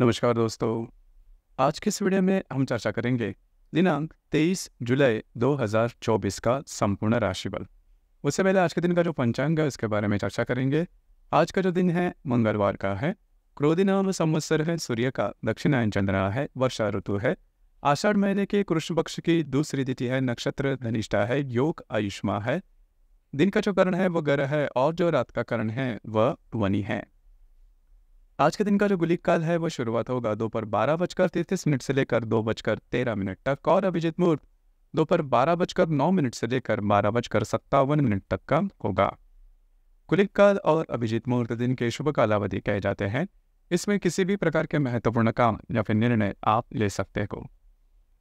नमस्कार दोस्तों आज के इस वीडियो में हम चर्चा करेंगे दिनांक 23 जुलाई 2024 का संपूर्ण राशिफल उससे पहले आज के दिन का जो पंचांग है उसके बारे में चर्चा करेंगे आज का जो दिन है मंगलवार का है क्रोधी नव संवत्सर है सूर्य का दक्षिणायन चंद्रमा है वर्षा ऋतु है आषाढ़ महीने के कृष्ण पक्ष की दूसरी तिथि है नक्षत्र धनिष्ठा है योग आयुष्मा है दिन का जो करण है वह ग्रह है और जो रात का करण है वह ध्वनि है आज के दिन का जो गुली काल है वो शुरुआत होगा दोपहर बारह बजकर तैतीस मिनट से लेकर दो बजकर तेरह मिनट तक और अभिजीत मुहूर्त दोपहर बारह बजकर नौ मिनट से लेकर बारह बजकर सत्तावन मिनट तक का होगा गुलिक काल और अभिजीत मुहूर्त दिन के शुभ कालावधि कहे जाते हैं इसमें किसी भी प्रकार के महत्वपूर्ण काम या फिर निर्णय आप ले सकते हो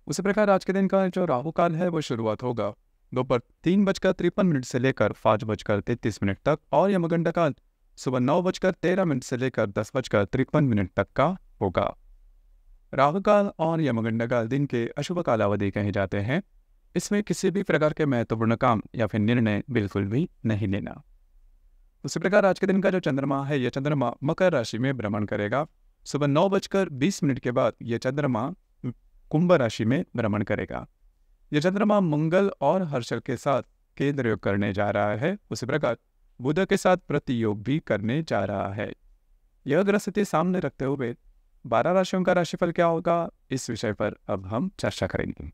उसी प्रकार आज के दिन का जो राहु काल है वो शुरुआत होगा दोपहर तीन बजकर तिरपन मिनट से लेकर पाँच बजकर तैतीस मिनट तक और यमगंडा काल सुबह नौ बजकर तेरह मिनट से लेकर दस बजकर तिरपन मिनट तक का होगा राहु काल और यमगंडा काल दिन के अशुभ कालावधि कहे जाते हैं इसमें किसी भी प्रकार के महत्वपूर्ण काम या फिर निर्णय बिल्कुल भी नहीं लेना उसी प्रकार आज के दिन का जो चंद्रमा है यह चंद्रमा मकर राशि में भ्रमण करेगा सुबह नौ बजकर बीस मिनट के बाद यह चंद्रमा कुंभ राशि में भ्रमण करेगा यह चंद्रमा मंगल और हर्षल के साथ केंद्र योग करने जा रहा है उसी प्रकार बुद्ध के साथ प्रतियोग भी करने जा रहा है यह ग्रह स्थिति सामने रखते हुए बारह राशियों का राशिफल क्या होगा इस विषय पर अब हम चर्चा करेंगे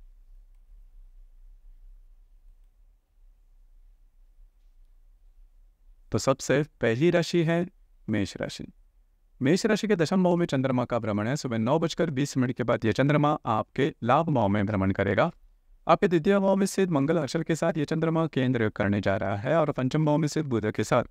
तो सबसे पहली राशि है मेष राशि मेष राशि के दशम भाव में चंद्रमा का भ्रमण है सुबह नौ बजकर बीस मिनट के बाद यह चंद्रमा आपके लाभ भाव में भ्रमण करेगा आपके द्वितीय भाव में स्थित मंगल अक्षर के साथ ये चंद्रमा केंद्र करने जा रहा है और पंचम भाव में स्थित बुध के साथ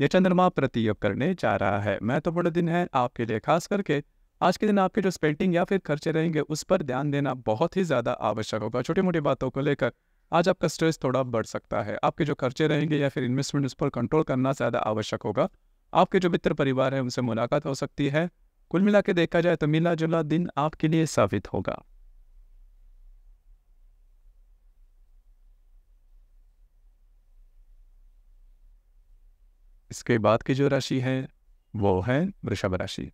ये चंद्रमा प्रति योग करने जा रहा है महत्वपूर्ण तो दिन है आपके लिए खास करके आज के दिन आपके जो स्पेंडिंग या फिर खर्चे रहेंगे उस पर ध्यान देना बहुत ही ज़्यादा आवश्यक होगा छोटी मोटी बातों को लेकर आज आपका स्ट्रेस थोड़ा बढ़ सकता है आपके जो खर्चे रहेंगे या फिर इन्वेस्टमेंट उस पर कंट्रोल करना ज़्यादा आवश्यक होगा आपके जो मित्र परिवार है उनसे मुलाकात हो सकती है कुल मिला के देखा जाए तो मिला जुला दिन आपके लिए साबित होगा इसके बाद की जो राशि है वो है वृषभ राशि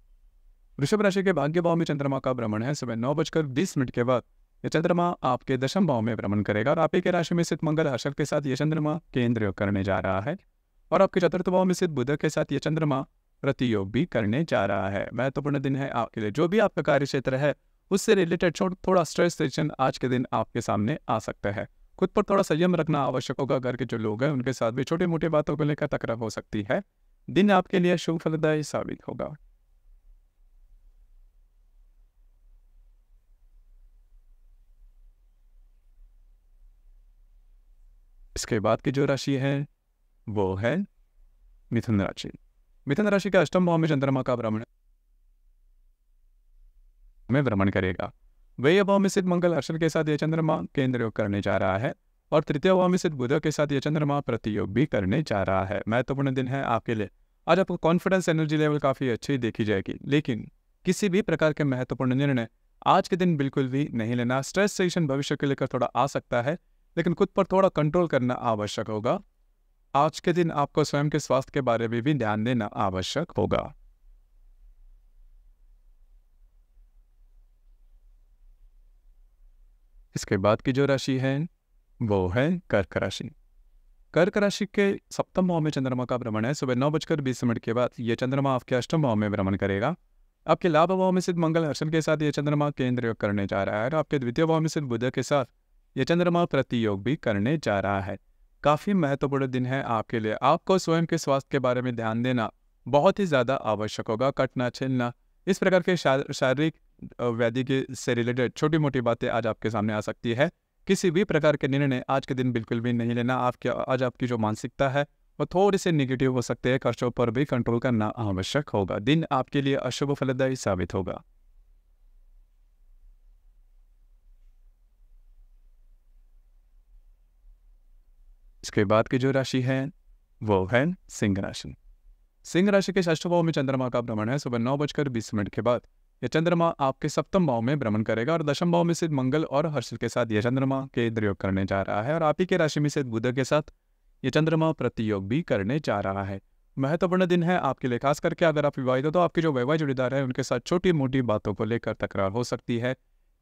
वृषभ राशि के भाग्य भाव में चंद्रमा का भ्रमण है सुबह नौ बजकर बीस मिनट के बाद यह चंद्रमा आपके दशम भाव में भ्रमण करेगा और के राशि में स्थित मंगल हर्षक के साथ यह चंद्रमा केंद्र योग करने जा रहा है और आपके चतुर्थ भाव में स्थित बुध के साथ यह चंद्रमा प्रतियोग भी करने जा रहा है महत्वपूर्ण दिन है आपके लिए जो भी आपका कार्य क्षेत्र है उससे रिलेटेड थोड़ा स्ट्रेस आज के दिन आपके सामने आ सकता है खुद पर थोड़ा संयम रखना आवश्यक होगा घर के जो लोग हैं उनके साथ भी छोटे मोटे बातों को लेकर तकरार हो सकती है दिन आपके लिए शुभ फलदायी साबित होगा इसके बाद की जो राशि है वो है मिथुन राशि मिथुन राशि का अष्टम भाव में चंद्रमा का भ्रमण में भ्रमण करेगा वे अभाव में स्थित मंगल हर्षण के साथ यह चंद्रमा केंद्र योग करने जा रहा है और तृतीय अभाव में स्थित बुध के साथ यह चंद्रमा प्रतियोग भी करने जा रहा है महत्वपूर्ण दिन है आपके लिए आज आपको कॉन्फिडेंस एनर्जी लेवल काफ़ी अच्छी देखी जाएगी लेकिन किसी भी प्रकार के महत्वपूर्ण निर्णय आज के दिन बिल्कुल भी नहीं लेना स्ट्रेस सेशन भविष्य के लेकर थोड़ा आ सकता है लेकिन खुद पर थोड़ा कंट्रोल करना आवश्यक होगा आज के दिन आपको स्वयं के स्वास्थ्य के बारे में भी ध्यान देना आवश्यक होगा इसके बाद की जो राशि है वो है कर्क राशि कर्क राशि के सप्तम भाव में चंद्रमा का भ्रमण है सुबह नौ बजकर बीस मिनट के बाद यह चंद्रमा आपके अष्टम भाव में भ्रमण करेगा आपके लाभ भाव में सिद्ध मंगल हर्षण के साथ यह चंद्रमा केंद्र योग करने जा रहा है और आपके द्वितीय भाव में सिद्ध बुध के साथ यह चंद्रमा प्रतियोग भी करने जा रहा है काफ़ी महत्वपूर्ण दिन है आपके लिए आपको स्वयं के स्वास्थ्य के बारे में ध्यान देना बहुत ही ज़्यादा आवश्यक होगा कटना छिलना इस प्रकार के शारीरिक वैदिक से रिलेटेड छोटी मोटी बातें आज आपके सामने आ सकती है किसी भी प्रकार के निर्णय आज के दिन बिल्कुल भी नहीं लेना आपके आज आपकी जो मानसिकता है वो थोड़े से निगेटिव हो सकते हैं खर्चों पर भी कंट्रोल करना आवश्यक होगा दिन आपके लिए अशुभ फलदायी साबित होगा इसके बाद की जो राशि है वो है सिंह राशि सिंह राशि के षष्ठ भाव में चंद्रमा का भ्रमण है सुबह नौ बजकर बीस मिनट के बाद यह चंद्रमा आपके सप्तम भाव में भ्रमण करेगा और दशम भाव में सिर्फ मंगल और हर्ष के साथ यह चंद्रमा के द्रयोग करने जा रहा है और आप ही के राशि में सिद्ध बुध के साथ यह चंद्रमा प्रतियोग भी करने जा रहा है महत्वपूर्ण दिन है आपके लिए खास करके अगर आप विवाहित हो तो आपके जो वैवाहिक जुड़ीदार हैं उनके साथ छोटी मोटी बातों को लेकर तकरार हो सकती है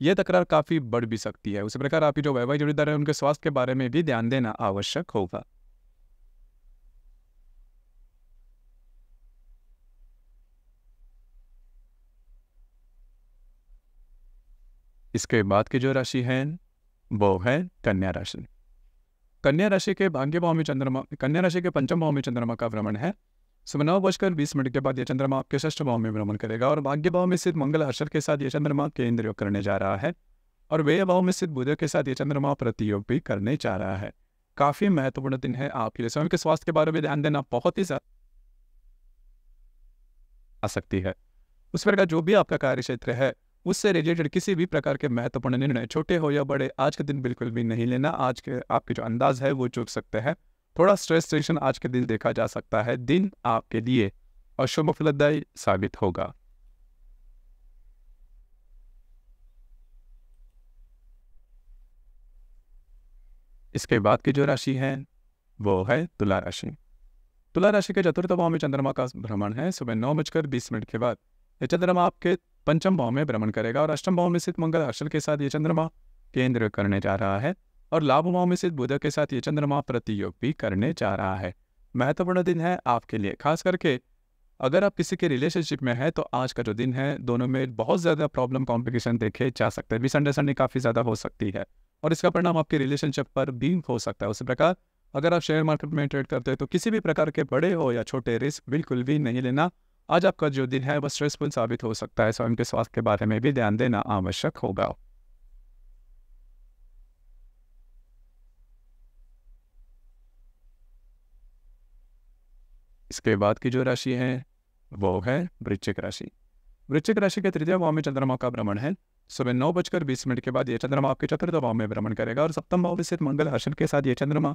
यह तकरार काफ़ी बढ़ भी सकती है उसी प्रकार आपकी जो वैवाहिक जुड़ीदार है उनके स्वास्थ्य के बारे में भी ध्यान देना आवश्यक होगा इसके बाद की जो राशि है वो है कन्या राशि कन्या राशि के भाग्य भाव में चंद्रमा कन्या राशि के पंचम भाव में चंद्रमा का भ्रमण है सुबह नौ बजकर बीस मिनट के बाद यह चंद्रमा आपके ष्ठ भाव में भ्रमण करेगा और भाग्य भाव में स्थित मंगल हर्षर के साथ यह चंद्रमा केंद्र योग करने जा रहा है और व्यय भाव में स्थित बुध के साथ यह चंद्रमा प्रतियोग भी करने जा रहा है काफी महत्वपूर्ण दिन है आपके लिए स्वयं के स्वास्थ्य के बारे में ध्यान देना बहुत ही आ सकती है उस प्रकार जो भी आपका कार्य क्षेत्र है उससे रिलेटेड किसी भी प्रकार के महत्वपूर्ण निर्णय छोटे हो या बड़े आज के दिन बिल्कुल भी नहीं लेना आज के आपके जो अंदाज है वो चुक सकते हैं थोड़ा स्ट्रेस टेंशन आज के दिन देखा जा सकता है दिन आपके लिए अशुभ फलदायी साबित होगा इसके बाद की जो राशि है वो है तुला राशि तुला राशि के चतुर्थ भाव में चंद्रमा का भ्रमण है सुबह नौ बजकर बीस मिनट के बाद ये चंद्रमा आपके पंचम भाव में भ्रमण करेगा और अष्टम भाव में स्थित मंगल हर्षल के साथ ये चंद्रमा केंद्र करने जा रहा है और लाभ भाव में स्थित बुध के साथ ये चंद्रमा प्रतियोग भी करने जा रहा है महत्वपूर्ण दिन है आपके लिए खास करके अगर आप किसी के रिलेशनशिप में है तो आज का जो दिन है दोनों में बहुत ज़्यादा प्रॉब्लम कॉम्प्लिकेशन देखे जा सकते हैं मिसअंडरस्टैंडिंग काफ़ी ज़्यादा हो सकती है और इसका परिणाम आपके रिलेशनशिप पर भी हो सकता है उसी प्रकार अगर आप शेयर मार्केट में ट्रेड करते हैं तो किसी भी प्रकार के बड़े हो या छोटे रिस्क बिल्कुल भी नहीं लेना आज आपका जो दिन है वह स्ट्रेसफुल साबित हो सकता है स्वयं के स्वास्थ्य के बारे में भी ध्यान देना आवश्यक होगा इसके बाद की जो राशि है वो है वृश्चिक राशि वृश्चिक राशि के तृतीय भाव में चंद्रमा का भ्रमण है सुबह नौ बजकर बीस मिनट के बाद यह चंद्रमा आपके चतुर्थ भाव में भ्रमण करेगा और सप्तम भाव में स्थित मंगल हर्षण के साथ यह चंद्रमा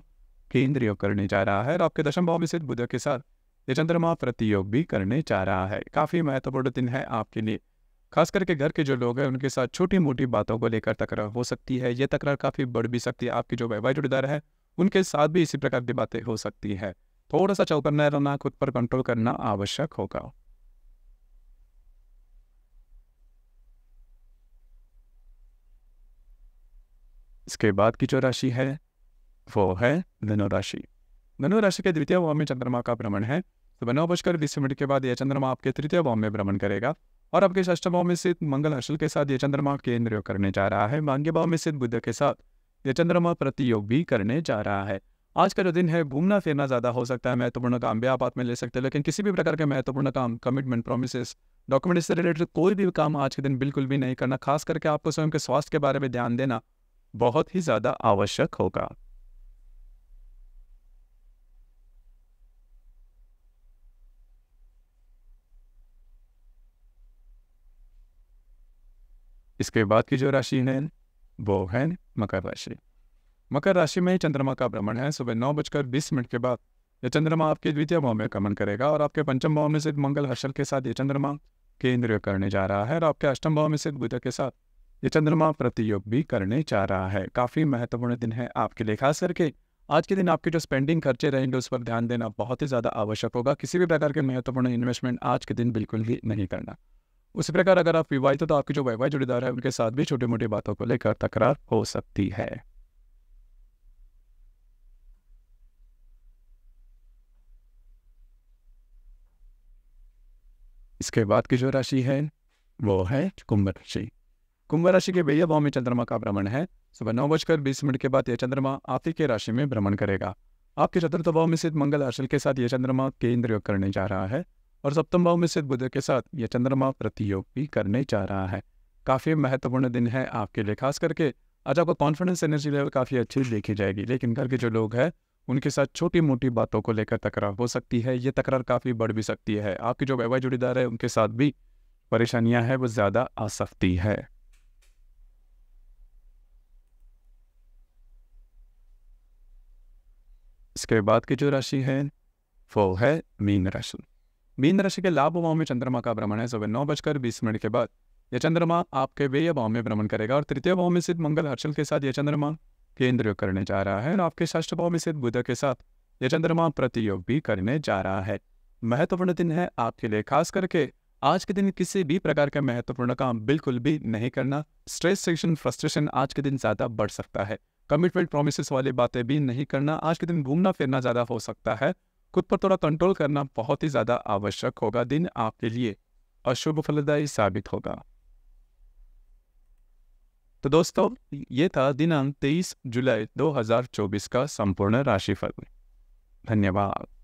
केंद्रीय करने जा रहा है और आपके दशम भाव में स्थित बुध के साथ चंद्रमा प्रतियोग भी करने जा रहा है काफ़ी महत्वपूर्ण दिन है आपके लिए खास करके घर के जो लोग हैं उनके साथ छोटी मोटी बातों को लेकर तकरार हो सकती है ये तकरार काफ़ी बढ़ भी सकती है आपकी जो वैवाहिक जुड़ीदार है उनके साथ भी इसी प्रकार की बातें हो सकती है थोड़ा सा चौकन्ना रहना खुद पर कंट्रोल करना आवश्यक होगा इसके बाद की जो राशि है वो है धनुराशि धनु राशि के द्वितीय भाव में चंद्रमा का भ्रमण है तो नौ बजकर बीस मिनट के बाद यह चंद्रमा आपके तृतीय भाव में भ्रमण करेगा और आपके ष्ठ भाव में स्थित मंगल हर्षल के साथ यह चंद्रमा केंद्र योग करने जा रहा है मांग्य भाव में स्थित बुद्ध के साथ यह चंद्रमा प्रतियोग भी करने जा रहा है आज का जो दिन है घूमना फिरना ज़्यादा हो सकता है महत्वपूर्ण काम भी आप हाथ में ले सकते हैं लेकिन किसी भी प्रकार के महत्वपूर्ण काम कमिटमेंट प्रोमिसेस डॉक्यूमेंट से रिलेटेड कोई भी काम आज के दिन बिल्कुल भी नहीं करना खास करके आपको स्वयं के स्वास्थ्य के बारे में ध्यान देना बहुत ही ज़्यादा आवश्यक होगा इसके बाद की जो राशि है वो है मकर राशि मकर राशि में चंद्रमा का भ्रमण है सुबह नौ बजकर बीस मिनट के बाद यह चंद्रमा आपके द्वितीय भाव में गमन करेगा और आपके पंचम भाव में सिद्ध मंगल हर्षल के साथ ये चंद्रमा केंद्र करने जा रहा है और आपके अष्टम भाव में सिद्ध बुध के साथ ये चंद्रमा प्रतियोग भी करने जा रहा है काफ़ी महत्वपूर्ण दिन है आपके लिए खास करके आज के दिन आपके जो स्पेंडिंग खर्चे रहेंगे उस पर ध्यान देना बहुत ही ज़्यादा आवश्यक होगा किसी भी प्रकार के महत्वपूर्ण इन्वेस्टमेंट आज के दिन बिल्कुल भी नहीं करना उसी प्रकार अगर आप विवाहित हो तो आपके जो वैवाहिक जुड़ेदार है उनके साथ भी छोटी मोटी बातों को लेकर तकरार हो सकती है इसके बाद की जो राशि है वो है कुंभ राशि कुंभ राशि के बेय भाव में चंद्रमा का भ्रमण है सुबह नौ बजकर बीस मिनट के बाद यह चंद्रमा आपकी के राशि में भ्रमण करेगा आपके चतुर्थ भाव में स्थित मंगल अर्शल के साथ यह चंद्रमा केंद्र योग करने जा रहा है और सप्तम भाव में सिद्ध बुद्ध के साथ यह चंद्रमा प्रतियोग भी करने जा रहा है काफ़ी महत्वपूर्ण दिन है आपके लिए खास करके आज आपका कॉन्फिडेंस एनर्जी लेवल काफ़ी अच्छी देखी जाएगी लेकिन घर के जो लोग हैं उनके साथ छोटी मोटी बातों को लेकर तकरार हो सकती है ये तकरार काफ़ी बढ़ भी सकती है आपके जो वैवाहिक जुड़ीदार है उनके साथ भी परेशानियां हैं वो ज़्यादा आ सकती है इसके बाद की जो राशि है वो है मीन राशि मीन राशि के लाभ भाव में चंद्रमा का भ्रमण है सुबह नौ बजकर बीस मिनट के बाद यह चंद्रमा आपके व्यय भाव में भ्रमण करेगा और तृतीय भाव में स्थित मंगल हर्षल के साथ यह चंद्रमा केंद्र योग करने जा रहा है और आपके ष्ठ भाव में स्थित बुध के साथ यह चंद्रमा प्रतियोग भी करने जा रहा है महत्वपूर्ण दिन है आपके लिए खास करके आज के दिन किसी भी प्रकार का महत्वपूर्ण काम बिल्कुल भी नहीं करना स्ट्रेस सेक्शन फ्रस्ट्रेशन आज के दिन ज़्यादा बढ़ सकता है कमिटमेंट प्रोमिस वाली बातें भी नहीं करना आज के दिन घूमना फिरना ज़्यादा हो सकता है खुद पर थोड़ा कंट्रोल करना बहुत ही ज़्यादा आवश्यक होगा दिन आपके लिए अशुभ फलदायी साबित होगा तो दोस्तों ये था दिनांक 23 जुलाई 2024 का संपूर्ण राशिफल धन्यवाद